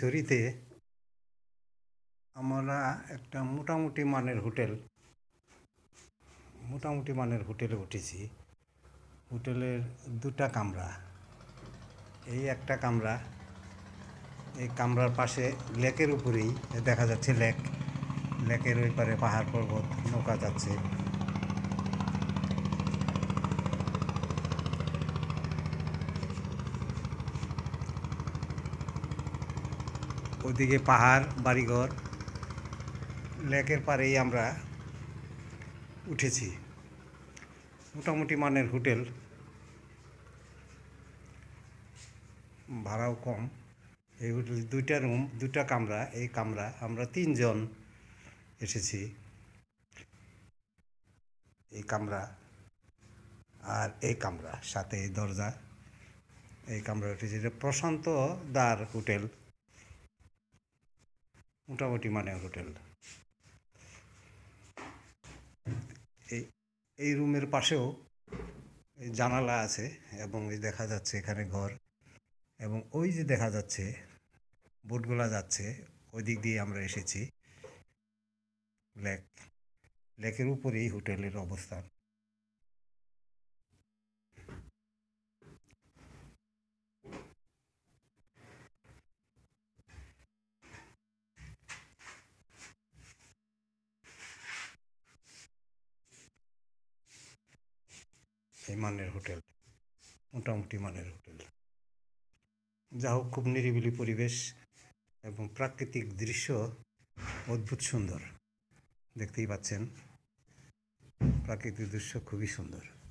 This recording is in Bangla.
সরিতে আমরা একটা মোটামুটি মানের হোটেল মোটামুটি মানের হোটেলে উঠেছি হোটেলের দুটা কামরা এই একটা কামরা এই কামরার পাশে লেকের উপরেই দেখা যাচ্ছে লেক লেকের ওই পারে পাহাড় পর্বত নৌকা যাচ্ছে ওদিকে পাহাড় বাড়িঘর লেকের পাড়েই আমরা উঠেছি মোটামুটি মানের হোটেল ভাড়াও কম এই হোটেল দুইটা রুম দুইটা কামরা এই কামরা আমরা তিনজন এসেছি এই কামরা আর এই কামরা সাথে এই দরজা এই কামরা উঠেছি এটা প্রশান্ত দার হোটেল মোটামুটি মানের হোটেল এই এই রুমের পাশেও জানালা আছে এবং এই দেখা যাচ্ছে এখানে ঘর এবং ওই যে দেখা যাচ্ছে বোটগুলা যাচ্ছে ওই দিক দিয়ে আমরা এসেছি লেক লেকের উপরেই হোটেলের অবস্থান মানের হোটেল মোটামুটি মানের হোটেল যা হোক খুব নিরিবিলি পরিবেশ এবং প্রাকৃতিক দৃশ্য অদ্ভুত সুন্দর দেখতেই পাচ্ছেন প্রাকৃতিক দৃশ্য খুবই সুন্দর